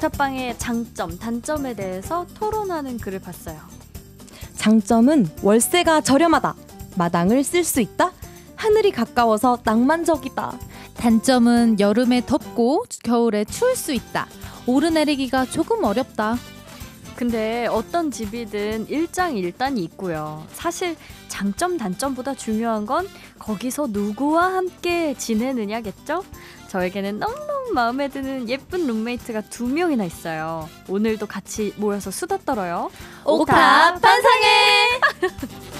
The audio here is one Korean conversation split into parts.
옥탑방의 장점, 단점에 대해서 토론하는 글을 봤어요. 장점은 월세가 저렴하다. 마당을 쓸 수 있다. 하늘이 가까워서 낭만적이다. 단점은 여름에 덥고 겨울에 추울 수 있다. 오르내리기가 조금 어렵다. 근데 어떤 집이든 일장일단이 있고요. 사실 장점 단점보다 중요한 건 거기서 누구와 함께 지내느냐겠죠? 저에게는 너무 마음에 드는 예쁜 룸메이트가 두 명이나 있어요. 오늘도 같이 모여서 수다 떨어요. 오탑 반상회!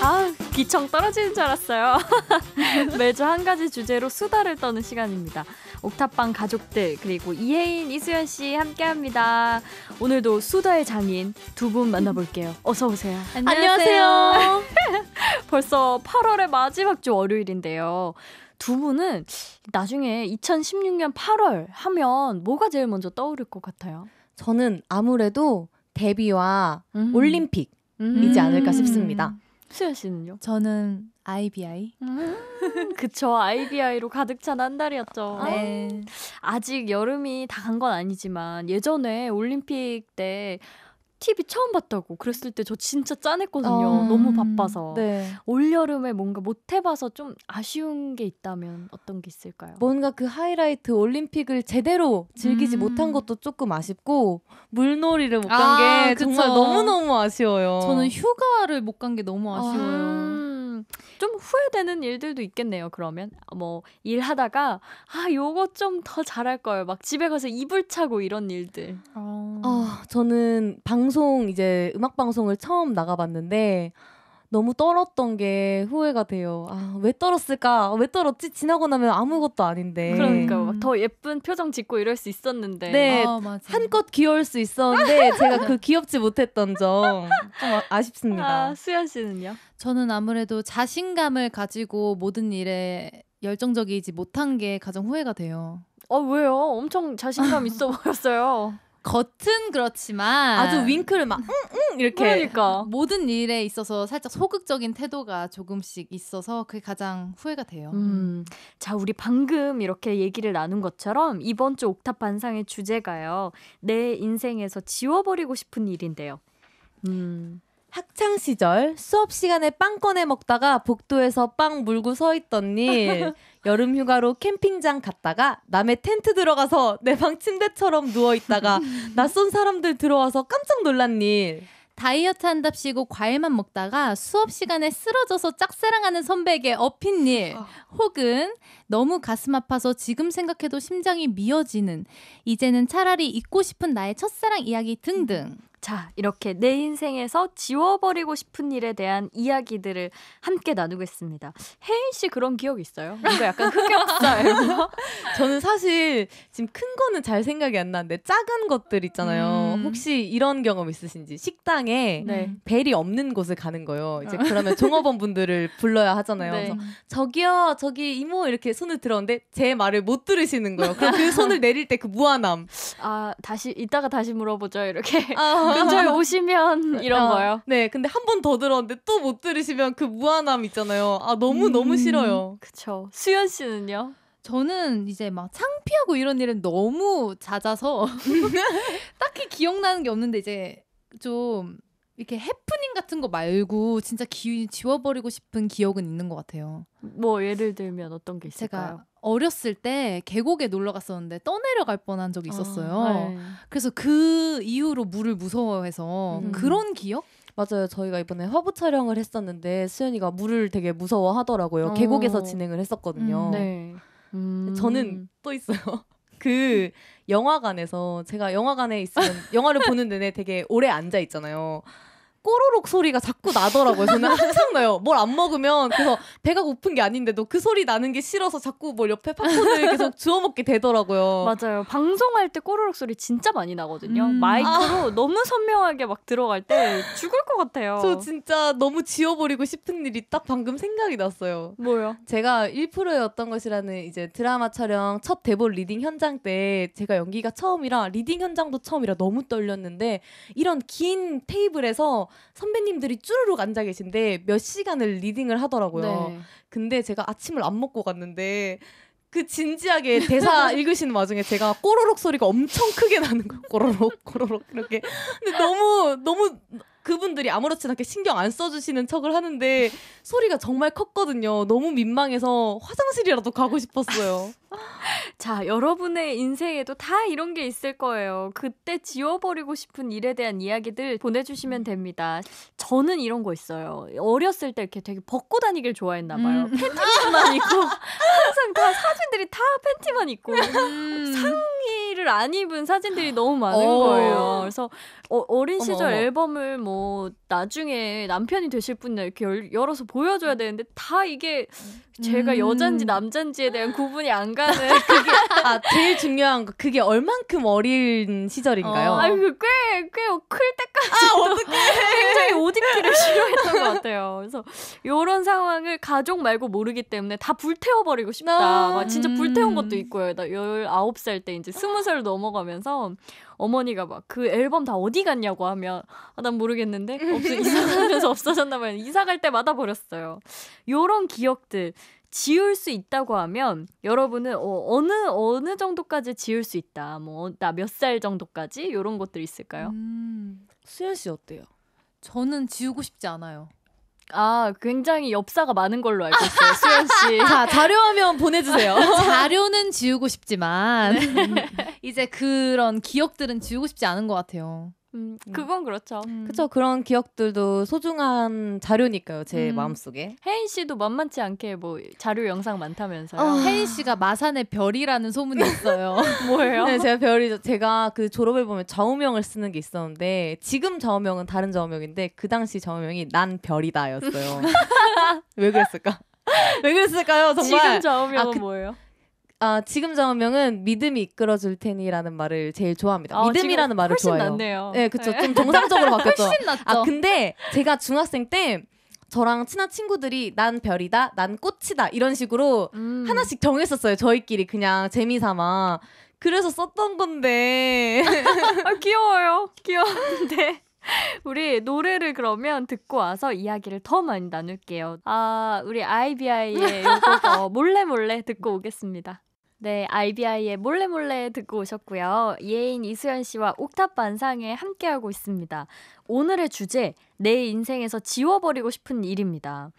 아, 귀청 떨어지는 줄 알았어요. 매주 한 가지 주제로 수다를 떠는 시간입니다. 옥탑방 가족들 그리고 이혜인 이수연 씨 함께합니다. 오늘도 수다의 장인 두 분 만나볼게요. 어서 오세요. 안녕하세요. 벌써 8월의 마지막 주 월요일인데요. 두 분은 나중에 2016년 8월 하면 뭐가 제일 먼저 떠오를 것 같아요? 저는 아무래도 데뷔와 음. 올림픽. 이지 않을까 싶습니다. 음. 수현 씨는요? 저는 IBI. 음, 그쵸. IBI로 가득 찬 한 달이었죠. 네. 아직 여름이 다 간 건 아니지만 예전에 올림픽 때 꿀팁이 처음 봤다고 그랬을 때 저 진짜 짠했거든요. 어. 너무 음, 바빠서. 네. 올여름에 뭔가 못 해봐서 좀 아쉬운 게 있다면 어떤 게 있을까요? 뭔가 그 하이라이트 올림픽을 제대로 즐기지 음. 못한 것도 조금 아쉽고 물놀이를 못 간게 아, 정말 너무너무 아쉬워요. 저는 휴가를 못 간 게 너무 아쉬워요. 아. 좀 후회되는 일들도 있겠네요. 그러면 뭐 일하다가 아 요거 좀 더 잘할 걸막 집에 가서 이불 차고 이런 일들. 어... 어, 저는 방송 이제 음악 방송을 처음 나가봤는데 너무 떨었던 게 후회가 돼요. 아, 왜 떨었을까? 왜 떨었지? 지나고 나면 아무것도 아닌데. 그러니까 막더 음. 예쁜 표정 짓고 이럴 수 있었는데. 네. 아, 한껏 귀여울 수 있었는데 제가 그 귀엽지 못했던 점좀 아, 아쉽습니다. 아, 수현 씨는요? 저는 아무래도 자신감을 가지고 모든 일에 열정적이지 못한 게 가장 후회가 돼요. 아 왜요? 엄청 자신감 있어 보였어요. 겉은 그렇지만 아주 윙크를 막 응응 이렇게 그러니까. 모든 일에 있어서 살짝 소극적인 태도가 조금씩 있어서 그게 가장 후회가 돼요. 음. 자, 우리 방금 이렇게 얘기를 나눈 것처럼 이번 주 옥탑 반상의 주제가요. 내 인생에서 지워버리고 싶은 일인데요. 음. 학창 시절 수업 시간에 빵 꺼내 먹다가 복도에서 빵 물고 서 있던 일. 여름 휴가로 캠핑장 갔다가 남의 텐트 들어가서 내 방 침대처럼 누워 있다가 낯선 사람들 들어와서 깜짝 놀란 일. 다이어트 한답시고 과일만 먹다가 수업 시간에 쓰러져서 짝사랑하는 선배에게 업힌 일, 어. 혹은 너무 가슴 아파서 지금 생각해도 심장이 미어지는 이제는 차라리 잊고 싶은 나의 첫사랑 이야기 등등. 자, 이렇게 내 인생에서 지워버리고 싶은 일에 대한 이야기들을 함께 나누겠습니다. 혜인 씨 그런 기억 있어요? 뭔가 약간 흑역사예요. 저는 사실 지금 큰 거는 잘 생각이 안 나는데 작은 것들 있잖아요. 음. 혹시 이런 경험 있으신지 식당에 네. 벨이 없는 곳을 가는 거예요. 이제 어. 그러면 종업원 분들을 불러야 하잖아요. 네. 그래서 저기요, 저기 이모 이렇게 손을 들었는데 제 말을 못 들으시는 거예요. 그럼 그 손을 내릴 때 그 무한함. 아 다시 이따가 다시 물어보죠 이렇게 아. 근처에 오시면 이런 아, 거요. 네, 근데 한 번 더 들었는데 또 못 들으시면 그 무한함 있잖아요. 아 너무 음, 너무 싫어요. 그쵸. 수현 씨는요? 저는 이제 막 창피하고 이런 일은 너무 잦아서 딱히 기억나는 게 없는데 이제 좀 이렇게 해프닝 같은 거 말고 진짜 기, 지워버리고 싶은 기억은 있는 것 같아요. 뭐 예를 들면 어떤 게 있을까요? 제가 어렸을 때 계곡에 놀러 갔었는데 떠내려갈 뻔한 적이 아, 있었어요. 아, 네. 그래서 그 이후로 물을 무서워해서 음. 그런 기억? 맞아요. 저희가 이번에 화보 촬영을 했었는데 수연이가 물을 되게 무서워하더라고요. 어. 계곡에서 진행을 했었거든요. 음, 네. 음. 저는 또 있어요. 그 영화관에서 제가 영화관에 있으면 영화를 보는 내내 되게 오래 앉아 있잖아요. 꼬로록 소리가 자꾸 나더라고요. 저는 항상 나요. 뭘 안 먹으면 그래서 배가 고픈 게 아닌데도 그 소리 나는 게 싫어서 자꾸 뭘 옆에 팝콘을 계속 주워 먹게 되더라고요. 맞아요. 방송할 때 꼬로록 소리 진짜 많이 나거든요. 음. 마이크로 아. 너무 선명하게 막 들어갈 때 죽을 것 같아요. 저 진짜 너무 지워버리고 싶은 일이 딱 방금 생각이 났어요. 뭐요? 제가 1%의 어떤 것이라는 이제 드라마 촬영 첫 대본 리딩 현장 때 제가 연기가 처음이라 리딩 현장도 처음이라 너무 떨렸는데 이런 긴 테이블에서 선배님들이 쭈르륵 앉아 계신데 몇 시간을 리딩을 하더라고요. 네. 근데 제가 아침을 안 먹고 갔는데 그 진지하게 대사 읽으시는 와중에 제가 꼬로록 소리가 엄청 크게 나는 거예요. 꼬로록 꼬로록 이렇게. 근데 너무 너무 그분들이 아무렇지 않게 신경 안 써주시는 척을 하는데 소리가 정말 컸거든요. 너무 민망해서 화장실이라도 가고 싶었어요. 자, 여러분의 인생에도 다 이런 게 있을 거예요. 그때 지워버리고 싶은 일에 대한 이야기들 보내주시면 됩니다. 저는 이런 거 있어요. 어렸을 때 이렇게 되게 벗고 다니길 좋아했나 봐요. 음. 팬티만 입고 항상 다 사진들이 다 팬티만 입고 음. 상 옷을 안 입은 사진들이 아. 너무 많은 어. 거예요. 그래서 어, 린 시절 어머, 앨범을 뭐 나중에 남편이 되실 분이 이렇게 열, 열어서 보여줘야 되는데 다 이게 제가 음. 여잔지 남잔지에 대한 아. 구분이 안 가는 그게 아 제일 중요한 거 그게 얼만큼 어린 시절인가요? 어. 아유 그꽤꽤클 어, 때까지 아 어떡해 되게 싫어했던 것 같아요. 그래서 이런 상황을 가족 말고 모르기 때문에 다 불태워버리고 싶다. 아, 막 진짜 불태운 음. 것도 있고요. 나 19살 때 이제 20살 넘어가면서 어머니가 막 그 앨범 다 어디 갔냐고 하면 아, 난 모르겠는데 없어 이사가면서 없어졌나 봐요. 이사 갈 때마다 버렸어요. 요런 기억들 지울 수 있다고 하면 여러분은 어, 느 어느 정도까지 지울 수 있다. 뭐 나 몇 살 정도까지 요런 것들 있을까요? 음, 수현 씨 어때요? 저는 지우고 싶지 않아요. 아, 굉장히 엽사가 많은 걸로 알고 있어요, 수현 씨. 자, 자료하면 보내주세요. 네. 자료는 지우고 싶지만, 네. 이제 그런 기억들은 지우고 싶지 않은 것 같아요. 음, 음, 그건 그렇죠. 음. 그렇죠. 그런 기억들도 소중한 자료니까요. 제 음. 마음속에. 혜인 씨도 만만치 않게 뭐 자료 영상 많다면서요. 아. 혜인 씨가 마산의 별이라는 소문이 있어요. 뭐예요? 네, 제가 별이 제가 그 졸업을 보면 저우명을 쓰는 게 있었는데 지금 저우명은 다른 저우명인데 그 당시 저우명이 난 별이다였어요. 왜 그랬을까? 왜 그랬을까요? 정말 지금 저우명은 아, 그, 뭐예요? 아, 지금 정원명은 믿음이 이끌어줄 테니라는 말을 제일 좋아합니다. 아, 믿음이라는 말을 훨씬 좋아해요. 낫네요. 네, 그렇죠. 좀 정상적으로 바뀌었죠. 훨씬 낫죠. 아 근데 제가 중학생 때 저랑 친한 친구들이 난 별이다, 난 꽃이다 이런 식으로 음. 하나씩 정했었어요. 저희끼리 그냥 재미 삼아. 그래서 썼던 건데. 아, 귀여워요. 귀여운데. 우리 노래를 그러면 듣고 와서 이야기를 더 많이 나눌게요. 아, 우리 아이비아이의 요거 몰래 몰래 듣고 오겠습니다. 네, 아이비아이의 몰래 몰래 듣고 오셨고요. 예인 이수연 씨와 옥탑 반상에 함께하고 있습니다. 오늘의 주제, 내 인생에서 지워버리고 싶은 일입니다.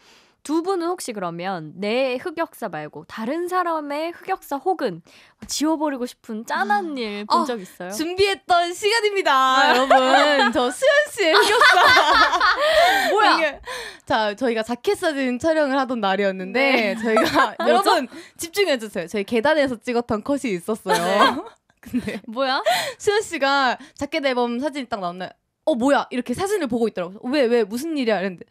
두 분은 혹시 그러면 내 흑역사 말고 다른 사람의 흑역사 혹은 지워버리고 싶은 짠한 아, 일본 어, 적 있어요? 준비했던 시간입니다, 아, 여러분. 저 수현 씨의 흑역사. 뭐야? 이게, 자, 저희가 자켓 사진 촬영을 하던 날이었는데 네. 저희가 여러분 집중해 주세요. 저희 계단에서 찍었던 컷이 있었어요. 네. 근데 뭐야? 수현 씨가 자켓 앨범 사진이 딱 나왔나요? 어 뭐야 이렇게 사진을 보고 있더라고요. 왜 왜, 무슨 일이야 이랬는데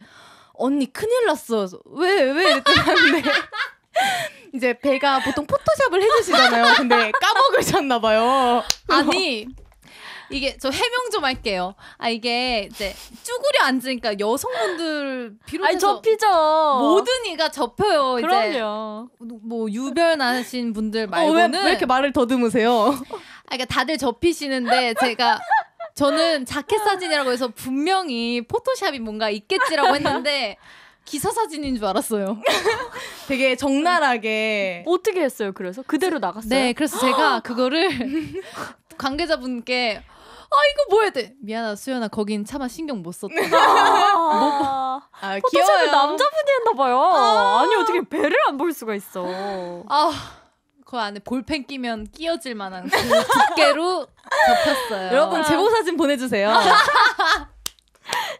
언니 큰일 났어. 왜, 왜? 이랬더니 하는데. 이제 배가 보통 포토샵을 해주시잖아요. 근데 까먹으셨나봐요. 아니, 이게 저 해명 좀 할게요. 아 이게 이제 쭈구려 앉으니까 여성분들 비롯해서 접히죠. 모든 이가 접혀요. 그럼요. 뭐 유별나신 분들 말고는 어, 왜, 왜, 이렇게 말을 더듬으세요? 아, 그러니까 다들 접히시는데 제가 저는 자켓 사진이라고 해서 분명히 포토샵이 뭔가 있겠지라고 했는데 기사 사진인 줄 알았어요. 되게 적나라하게 어떻게 했어요? 그래서 그대로 나갔어요. 네, 그래서 제가 그거를 관계자분께 아 이거 뭐야 돼? 미안하 수연아 거긴 차마 신경 못 썼다. 아, 뭐, 아, 포토샵을 남자분이 했나 봐요. 아~ 니 어떻게 배를 안 볼 수가 있어. 아그 안에 볼펜 끼면 끼어질 만한 그 두께로 덮였어요 여러분 아. 제보 사진 보내주세요.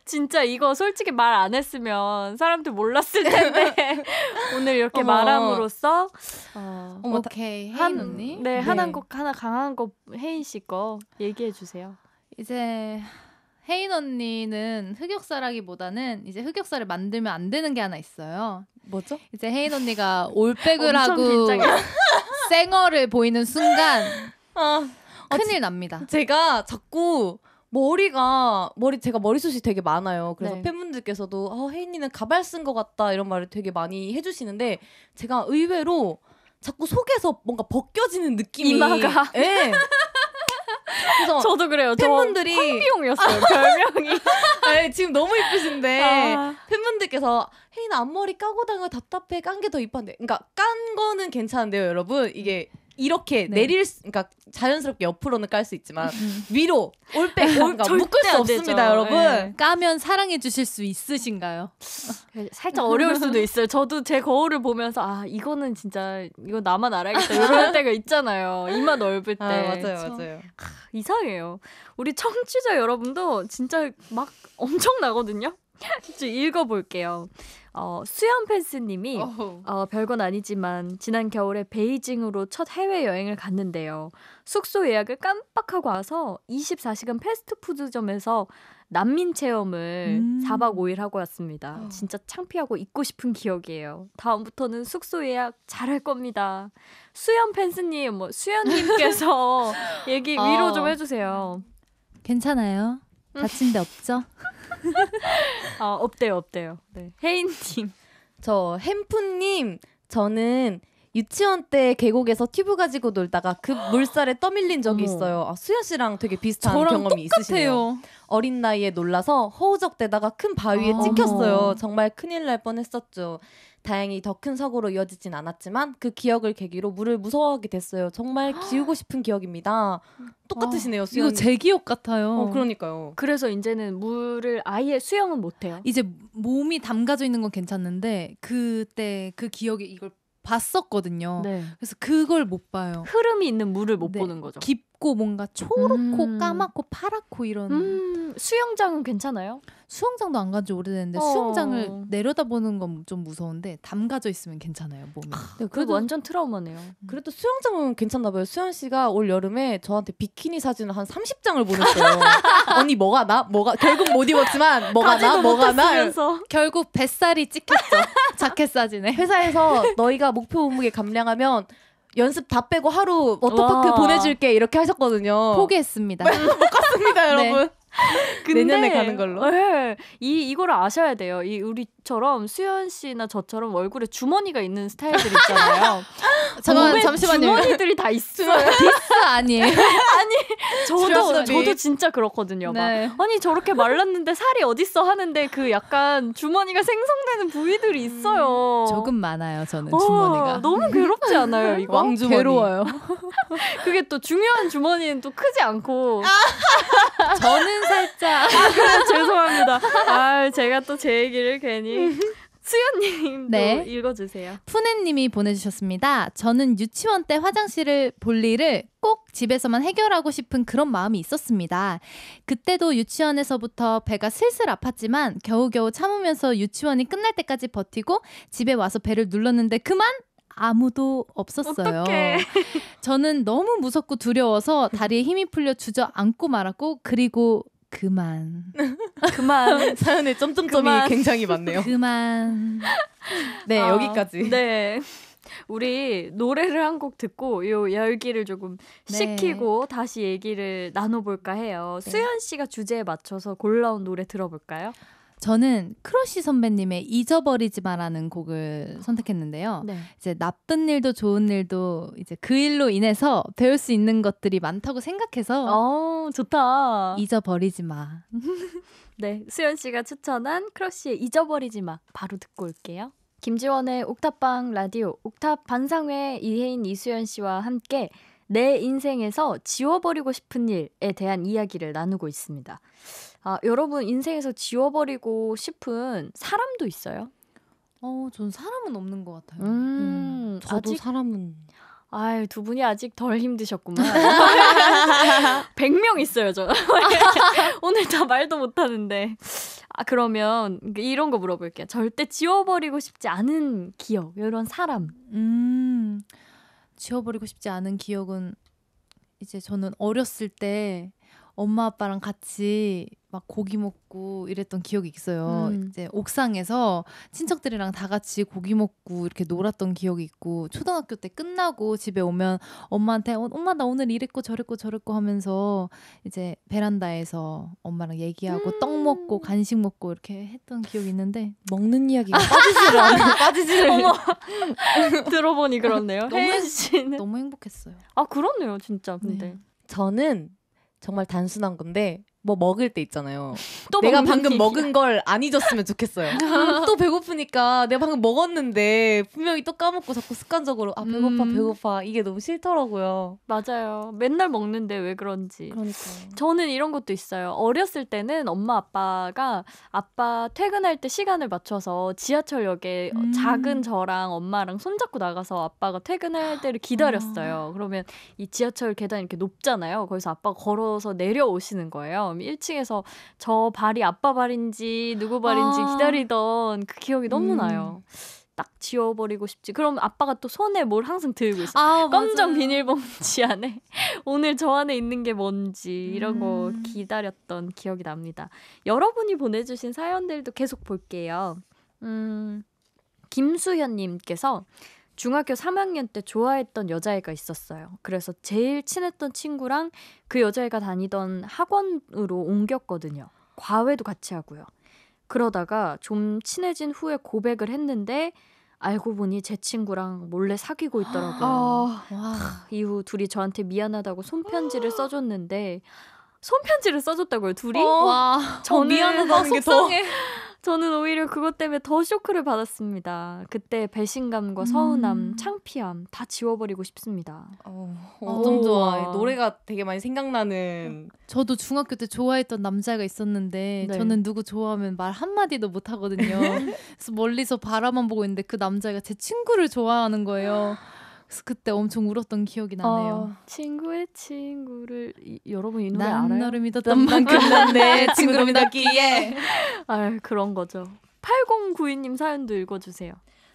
진짜 이거 솔직히 말 안 했으면 사람들 몰랐을 텐데 오늘 이렇게 어머. 말함으로써 어, 어머, 오케이 한, 언니 네, 네. 하나 곡 하나 강한 곡 혜인 씨 거 얘기해 주세요. 이제 혜인 언니는 흑역사라기보다는 이제 흑역사를 만들면 안 되는 게 하나 있어요. 뭐죠? 이제 혜인 언니가 올백을 하고 생얼을 보이는 순간 아, 아 큰일 아, 납니다. 제가 자꾸 머리가 머리 제가 머리숱이 되게 많아요. 그래서 네. 팬분들께서도 아, 혜인이는 가발 쓴 것 같다 이런 말을 되게 많이 해주시는데 제가 의외로 자꾸 속에서 뭔가 벗겨지는 느낌이 이마가 예. 그래서 저도 그래요. 팬분들이 황비용이었어요. 아. 별명이. 네, 지금 너무 이쁘신데 아. 팬분들께서 혜인 앞머리 까고 당가 답답해 깐 게 더이쁜데 그러니까 깐 거는 괜찮은데요, 여러분. 이게 이렇게 네. 내릴 수, 그러니까 자연스럽게 옆으로는 깔 수 있지만 음. 위로 올백 올, 음. 그러니까 묶을 수 없습니다, 여러분. 네. 까면 사랑해 주실 수 있으신가요? 그 살짝 어려울 수도 있어요. 저도 제 거울을 보면서 아 이거는 진짜 이거 나만 알아야겠다 이런 때가 있잖아요. 이마 넓을 아, 때. 아, 맞아요, 저, 맞아요. 아, 이상해요. 우리 청취자 여러분도 진짜 막 엄청 나거든요. 좀 읽어볼게요. 어, 수연펜스님이 어. 어, 별건 아니지만 지난 겨울에 베이징으로 첫 해외여행을 갔는데요. 숙소 예약을 깜빡하고 와서 24시간 패스트푸드점에서 난민 체험을 음. 4박 5일 하고 왔습니다. 어. 진짜 창피하고 잊고 싶은 기억이에요. 다음부터는 숙소 예약 잘할 겁니다. 수연 펜스님, 뭐 수연님께서 얘기 위로 어. 좀 해주세요. 괜찮아요. 다친 데 없죠? 아, 없대요, 없대요. 네. 혜인님. 저 햄프님, 저는 유치원 때 계곡에서 튜브 가지고 놀다가 급 그 물살에 떠밀린 적이 있어요. 아, 수현 씨랑 되게 비슷한 경험이 있으시요 어린 나이에 놀라서 허우적대다가 큰 바위에 아. 찍혔어요. 정말 큰일 날 뻔했었죠. 다행히 더 큰 사고로 이어지진 않았지만 그 기억을 계기로 물을 무서워하게 됐어요. 정말 기우고 싶은 기억입니다. 똑같으시네요. 아, 수영. 이거 제 기억 같아요. 어, 그러니까요. 그래서 이제는 물을 아예 수영은 못해요. 이제 몸이 담가져 있는 건 괜찮는데 그때 그 기억이 이걸 봤었거든요. 네. 그래서 그걸 못 봐요. 흐름이 있는 물을 못 네. 보는 거죠. 깊 깊고 뭔가 초록고 음. 까맣고 파랗고 이런 음. 수영장은 괜찮아요? 수영장도 안 간지 오래됐는데 어. 수영장을 내려다보는 건 좀 무서운데 담가져 있으면 괜찮아요 몸에. 아, 그래도, 완전 트라우마네요. 음. 그래도 수영장은 괜찮나 봐요. 수현 씨가 올 여름에 저한테 비키니 사진을 한 30장을 보냈어요. 언니 뭐가 나? 뭐가 결국 못 입었지만 뭐가 나? 뭐가 나? 결국 뱃살이 찍혔죠. 자켓 사진에. 회사에서 너희가 목표 몸무게 감량하면 연습 다 빼고 하루 워터파크 와. 보내줄게 이렇게 하셨거든요. 포기했습니다. 못 갔습니다, 네. 여러분. 네. 근데, 내년에 가는 걸로. 네. 이 이거를 아셔야 돼요. 이 우리 처럼 수현 씨나 저처럼 얼굴에 주머니가 있는 스타일들 있잖아요. 잠깐만 잠시만요. 주머니들이 다 있어요. 디스 아니에요. 아니 저도 저도 진짜 그렇거든요. 네. 막 아니 저렇게 말랐는데 살이 어딨어 하는데 그 약간 주머니가 생성되는 부위들이 있어요. 음, 조금 많아요 저는 어, 주머니가. 너무 괴롭지 않아요 이거? 왕주머니. 괴로워요. 그게 또 중요한 주머니는 또 크지 않고. 아. 저는 살짝. 아, 죄송합니다. 아 제가 또 제 얘기를 괜히. 수연님도 네. 읽어주세요. 푸네님이 보내주셨습니다. 저는 유치원 때 화장실을 볼 일을 꼭 집에서만 해결하고 싶은 그런 마음이 있었습니다. 그때도 유치원에서부터 배가 슬슬 아팠지만 겨우겨우 참으면서 유치원이 끝날 때까지 버티고 집에 와서 배를 눌렀는데 그만 아무도 없었어요. 어떡해. 저는 너무 무섭고 두려워서 다리에 힘이 풀려 주저앉고 말았고 그리고 그만. 그만. 사연에 점점점이 그만. 굉장히 많네요. 그만. 네, 아, 여기까지. 네. 우리 노래를 한 곡 듣고 요 열기를 조금 네. 식히고 다시 얘기를 나눠볼까 해요. 네. 수현 씨가 주제에 맞춰서 골라온 노래 들어볼까요? 저는 크러쉬 선배님의 잊어버리지 마라는 곡을 선택했는데요. 네. 이제 나쁜 일도 좋은 일도 이제 그 일로 인해서 배울 수 있는 것들이 많다고 생각해서 어, 좋다. 잊어버리지 마. 네, 수연 씨가 추천한 크러쉬의 잊어버리지 마 바로 듣고 올게요. 김지원의 옥탑방 라디오 옥탑 반상회 이혜인 이수연 씨와 함께 내 인생에서 지워버리고 싶은 일에 대한 이야기를 나누고 있습니다. 아, 여러분 인생에서 지워버리고 싶은 사람도 있어요? 어, 전 사람은 없는 것 같아요. 음, 음 저도 아직... 사람은. 아유, 두 분이 아직 덜 힘드셨구만. 100명 있어요, 저. 오늘 다 말도 못하는데. 아, 그러면 이런 거 물어볼게요. 절대 지워버리고 싶지 않은 기억, 이런 사람. 음, 지워버리고 싶지 않은 기억은 이제 저는 어렸을 때 엄마 아빠랑 같이 막 고기 먹고 이랬던 기억이 있어요. 음. 이제 옥상에서 친척들이랑 다 같이 고기 먹고 이렇게 놀았던 기억이 있고 초등학교 때 끝나고 집에 오면 엄마한테 어, 엄마 나 오늘 이랬고 저랬고 저랬고 하면서 이제 베란다에서 엄마랑 얘기하고 음. 떡 먹고 간식 먹고 이렇게 했던 기억이 있는데 먹는 이야기가 빠지지않아 빠지지를 어 들어보니 그렇네요. 너무, 너무 행복했어요. 아 그렇네요 진짜 근데 네. 저는 정말 단순한 건데 뭐 먹을 때 있잖아요. 또 내가 방금 얘기야. 먹은 걸 안 잊었으면 좋겠어요. 또 배고프니까 내가 방금 먹었는데 분명히 또 까먹고 자꾸 습관적으로 아 배고파 음. 배고파 이게 너무 싫더라고요. 맞아요. 맨날 먹는데 왜 그런지. 그러니까. 저는 이런 것도 있어요. 어렸을 때는 엄마 아빠가 아빠 퇴근할 때 시간을 맞춰서 지하철역에 음. 작은 저랑 엄마랑 손잡고 나가서 아빠가 퇴근할 때를 기다렸어요. 아. 그러면 이 지하철 계단 이렇게 높잖아요. 거기서 아빠가 걸어서 내려오시는 거예요. 것처럼 1층에서 저 발이 아빠 발인지 누구 발인지 아. 기다리던 그 기억이 너무 음. 나요. 딱 지워버리고 싶지. 그럼 아빠가 또 손에 뭘 항상 들고 있어. 아, 검정 맞아요. 비닐봉지 안에 오늘 저 안에 있는 게 뭔지 이런 거 음. 기다렸던 기억이 납니다. 여러분이 보내주신 사연들도 계속 볼게요. 음, 김수현님께서 중학교 3학년 때 좋아했던 여자애가 있었어요. 그래서 제일 친했던 친구랑 그 여자애가 다니던 학원으로 옮겼거든요. 과외도 같이 하고요. 그러다가 좀 친해진 후에 고백을 했는데 알고 보니 제 친구랑 몰래 사귀고 있더라고요. 아, 이후 둘이 저한테 미안하다고 손편지를 써줬는데 손편지를 써줬다고요, 둘이? 어, 와, 저는 어, 미안하다는 게 더. 저는 오히려 그것 때문에 더 쇼크를 받았습니다. 그때 배신감과 음. 서운함, 창피함 다 지워버리고 싶습니다. 어, 어쩜 좋아. 노래가 되게 많이 생각나는. 저도 중학교 때 좋아했던 남자가 있었는데 네. 저는 누구 좋아하면 말 한마디도 못 하거든요. 그래서 멀리서 바라만 보고 있는데 그 남자가 제 친구를 좋아하는 거예요. 그때 엄청 울었던 기억이 나네요. 어, 친구의 친구를 이, 여러분 이 노래 알아요? 나를 믿었던 만큼 난내 친구를 믿었기에. 아 그런 거죠. 8092님 사연도 읽어주세요.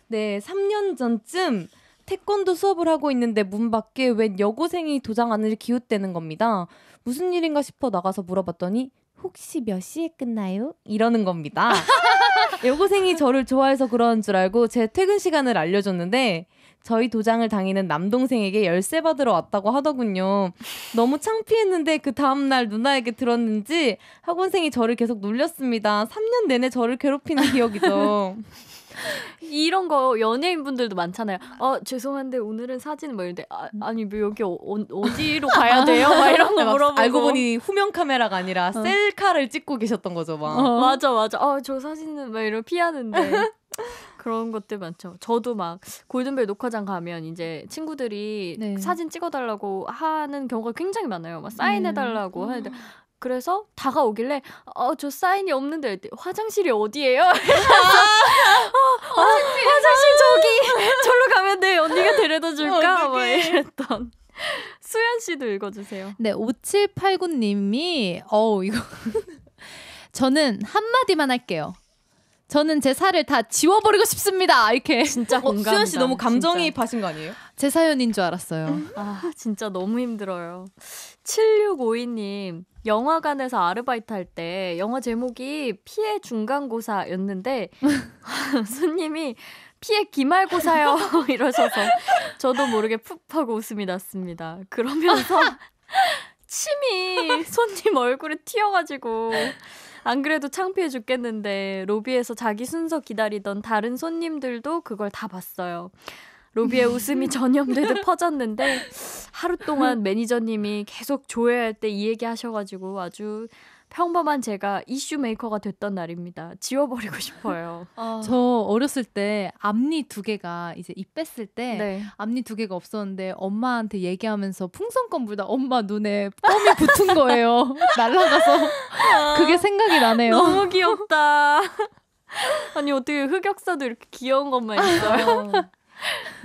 네, 3년 전쯤 태권도 수업을 하고 있는데 문 밖에 웬 여고생이 도장 안을 기웃대는 겁니다. 무슨 일인가 싶어 나가서 물어봤더니 혹시 몇 시에 끝나요? 이러는 겁니다. 여고생이 저를 좋아해서 그러는 줄 알고 제 퇴근 시간을 알려줬는데 저희 도장을 당이는 남동생에게 열쇠 받으러 왔다고 하더군요. 너무 창피했는데 그 다음날 누나에게 들었는지 학원생이 저를 계속 놀렸습니다. 3년 내내 저를 괴롭히는 기억이죠. 이런 거 연예인분들도 많잖아요. 어 죄송한데 오늘은 사진 뭐 이런데 아, 아니 뭐 여기 어, 어 디로 가야 돼요? 막 이런 거 네, 물어보고 알고 보니 후면 카메라가 아니라 어. 셀카를 찍고 계셨던 거죠, 막. 어. 맞아 맞아. 아저 어, 사진은 막 이런 피하는데. 그런 것들 많죠. 저도 막 골든벨 녹화장 가면 이제 친구들이 네. 사진 찍어달라고 하는 경우가 굉장히 많아요. 막 네. 사인해달라고 음. 하는데 그래서 다가오길래 어저 사인이 없는데 화장실이 어디예요? 아, 어, 어, 화장실 저기 절로 가면 돼 언니가 데려다 줄까? 막 이랬던. 수현 씨도 읽어주세요. 네, 5789님이 어우 이거 저는 한마디만 할게요. 저는 제 살을 다 지워버리고 싶습니다. 이렇게. 진짜 어, 수현 씨 너무 감정이입하신 거 아니에요? 제 사연인 줄 알았어요. 아 진짜 너무 힘들어요. 7652님 영화관에서 아르바이트 할때 영화 제목이 피해 중간고사였는데 손님이 피해 기말고사요 이러셔서 저도 모르게 푹 하고 웃음이 났습니다. 그러면서 침이 손님 얼굴에 튀어가지고 안 그래도 창피해 죽겠는데 로비에서 자기 순서 기다리던 다른 손님들도 그걸 다 봤어요. 로비의 웃음이 전염되듯 퍼졌는데 하루 동안 매니저님이 계속 조회할 때 이 얘기 하셔가지고 아주 평범한 제가 이슈 메이커가 됐던 날입니다. 지워버리고 싶어요. 어. 저 어렸을 때 앞니 두 개가 이제 입 뺐을 때 네. 앞니 두 개가 없었는데 엄마한테 얘기하면서 풍선껌 불다 엄마 눈에 껌이 붙은 거예요. 날라가서 아, 그게 생각이 나네요. 너무 귀엽다. 아니 어떻게 흑역사도 이렇게 귀여운 것만 있어요?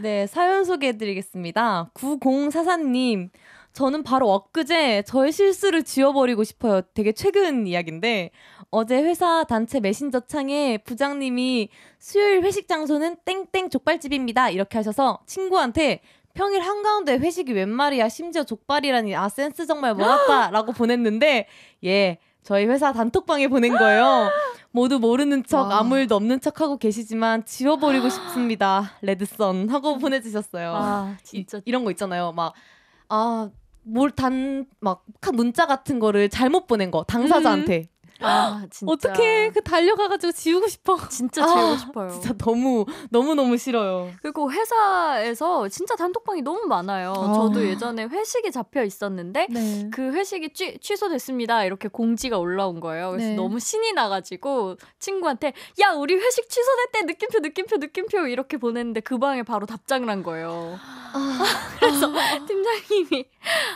네, 사연 소개해드리겠습니다. 9044님. 저는 바로 엊그제 저의 실수를 지워버리고 싶어요. 되게 최근 이야기인데 어제 회사 단체 메신저 창에 부장님이 수요일 회식 장소는 땡땡 족발집입니다. 이렇게 하셔서 친구한테 평일 한가운데 회식이 웬 말이야. 심지어 족발이라니 아 센스 정말 뭐았다라고 보냈는데 예 저희 회사 단톡방에 보낸 거예요. 모두 모르는 척 와. 아무 일도 없는 척하고 계시지만 지워버리고 싶습니다. 레드선 하고 음. 보내주셨어요. 아, 진짜 이, 런거 있잖아요. 막 아. 뭘 단막 문자 같은 거를 잘못 보낸 거 당사자한테 음. 아, 아, 진짜. 어떻게 그 달려가가지고 지우고 싶어. 진짜 아, 지우고 아, 싶어요. 진짜 너무 너무 너무 싫어요. 그리고 회사에서 진짜 단톡방이 너무 많아요. 아. 저도 예전에 회식이 잡혀 있었는데 네. 그 회식이 취, 취소됐습니다. 이렇게 공지가 올라온 거예요. 그래서 네. 너무 신이 나가지고 친구한테 야 우리 회식 취소됐대 느낌표 느낌표 느낌표 이렇게 보냈는데 그 방에 바로 답장을 한 거예요. 그래서 팀장님이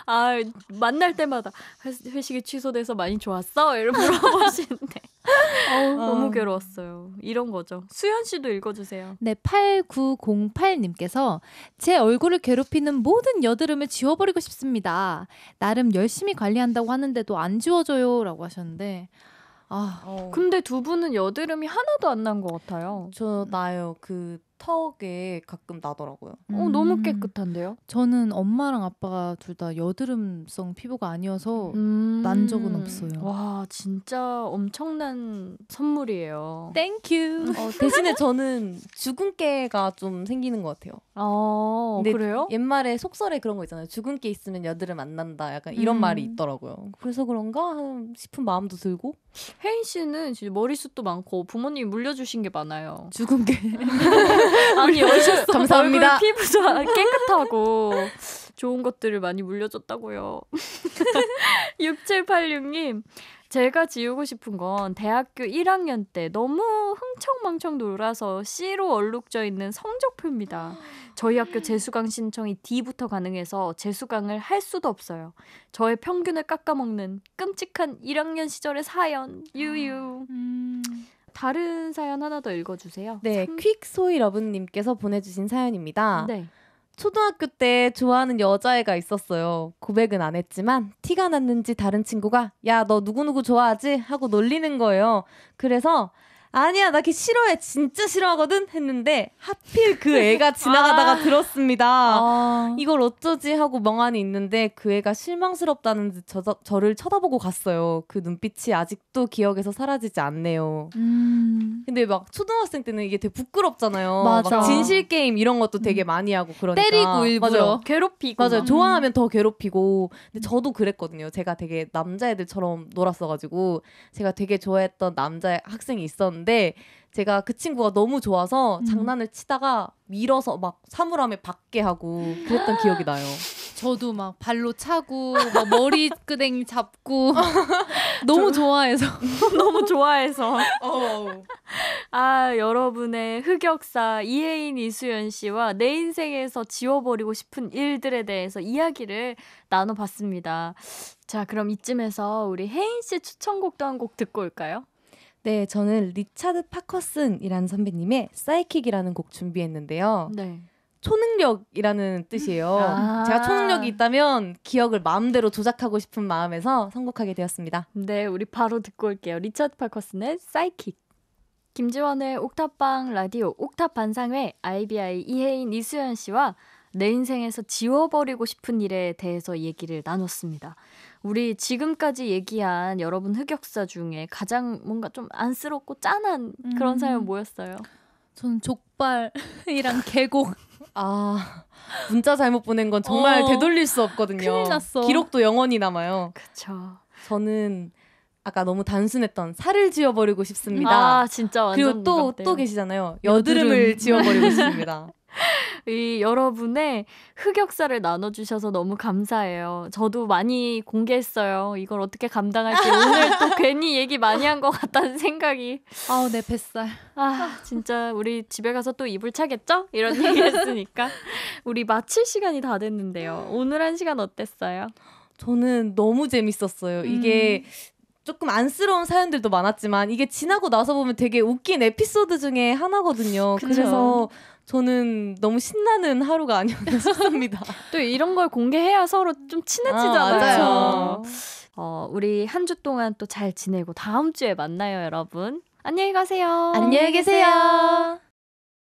아 만날 때마다 회식이 취소돼서 많이 좋았어 이러고 써보시는데. 어우, 어. 너무 괴로웠어요. 이런 거죠. 수현 씨도 읽어주세요. 네, 8908님께서 제 얼굴을 괴롭히는 모든 여드름을 지워버리고 싶습니다. 나름 열심히 관리한다고 하는데도 안 지워져요. 라고 하셨는데. 아, 어. 근데 두 분은 여드름이 하나도 안 난 것 같아요. 저 나요. 그 턱에 가끔 나더라고요. 음. 어, 너무 깨끗한데요? 저는 엄마랑 아빠가 둘 다 여드름성 피부가 아니어서 음. 난 적은 없어요. 와, 진짜 엄청난 선물이에요. 땡큐. 어, 대신에 저는 주근깨가 좀 생기는 것 같아요. 어, 그래요? 옛말에 속설에 그런 거 있잖아요. 주근깨 있으면 여드름 안 난다. 약간 이런 음. 말이 있더라고요. 그래서 그런가 싶은 마음도 들고. 혜인 씨는 머리숱도 많고 부모님이 물려주신 게 많아요. 주근깨. 아니 오셨어. 감사합니다. 피부 좋 깨끗하고 좋은 것들을 많이 물려줬다고요. 6786님 제가 지우고 싶은 건 대학교 1학년 때 너무 흥청망청 놀아서 C로 얼룩져 있는 성적표입니다. 저희 학교 재수강 신청이 D부터 가능해서 재수강을 할 수도 없어요. 저의 평균을 깎아먹는 끔찍한 1학년 시절의 사연 유유. 음. 다른 사연 하나 더 읽어주세요. 네, 3... 퀵소이러브님께서 보내주신 사연입니다. 네. 초등학교 때 좋아하는 여자애가 있었어요. 고백은 안 했지만 티가 났는지 다른 친구가 야 너 누구누구 좋아하지? 하고 놀리는 거예요. 그래서 아니야 나걔 싫어해 진짜 싫어하거든 했는데 하필 그 애가 아. 지나가다가 아~ 들었습니다. 아~ 이걸 어쩌지 하고 멍하니 있는데 그 애가 실망스럽다는 듯 저, 저를 쳐다보고 갔어요. 그 눈빛이 아직도 기억에서 사라지지 않네요. 음... 근데 막 초등학생 때는 이게 되게 부끄럽잖아요. 맞아. 막 진실 게임 이런 것도 음. 되게 많이 하고 그러니까 때리고 일부러 맞아 괴롭히고 맞아요. 음. 좋아하면 더 괴롭히고 근데 음. 저도 그랬거든요. 제가 되게 남자애들처럼 놀았어가지고 제가 되게 좋아했던 남자 학생이 있었는데 건데 제가 그 친구가 너무 좋아서 음. 장난을 치다가 밀어서 막 사물함에 박게 하고 그랬던 기억이 나요. 저도 막 발로 차고 막 머리 끄댕 잡고 너무 좋아해서 너무 좋아해서 어. 아 여러분의 흑역사 이혜인 이수연 씨와 내 인생에서 지워버리고 싶은 일들에 대해서 이야기를 나눠봤습니다. 자 그럼 이쯤에서 우리 혜인 씨 추천곡도 한 곡 듣고 올까요? 네, 저는 리차드 파커슨이라는 선배님의 사이킥이라는 곡 준비했는데요. 네. 초능력이라는 뜻이에요. 아~ 제가 초능력이 있다면 기억을 마음대로 조작하고 싶은 마음에서 선곡하게 되었습니다. 네, 우리 바로 듣고 올게요. 리차드 파커슨의 사이킥. 김지원의 옥탑방 라디오 옥탑 반상회 IBI 이혜인 이수연 씨와 내 인생에서 지워버리고 싶은 일에 대해서 얘기를 나눴습니다. 우리 지금까지 얘기한 여러분 흑역사 중에 가장 뭔가 좀 안쓰럽고 짠한 그런 음. 사연 뭐였어요? 저 족발이랑 계곡. 아 문자 잘못 보낸 건 정말 어, 되돌릴 수 없거든요. 큰일 났어. 기록도 영원히 남아요. 그렇죠. 저는 아까 너무 단순했던 살을 지어버리고 싶습니다. 아 진짜 완전 그리고 또또 계시잖아요. 여드름을 지어버리고 싶습니다. 이 여러분의 흑역사를 나눠주셔서 너무 감사해요. 저도 많이 공개했어요. 이걸 어떻게 감당할지 오늘 또 괜히 얘기 많이 한 것 같다는 생각이. 아우 내 네, 뱃살. 아 진짜 우리 집에 가서 또 이불 차겠죠? 이런 얘기했으니까 우리 마칠 시간이 다 됐는데요. 오늘 한 시간 어땠어요? 저는 너무 재밌었어요. 이게 음. 조금 안쓰러운 사연들도 많았지만 이게 지나고 나서 보면 되게 웃긴 에피소드 중에 하나거든요. 그쵸. 그래서 저는 너무 신나는 하루가 아니었나 싶습니다. 또 이런 걸 공개해야 서로 좀 친해지잖아요. 아, 어, 우리 한 주 동안 또 잘 지내고 다음 주에 만나요, 여러분. 안녕히 가세요. 안녕히 계세요.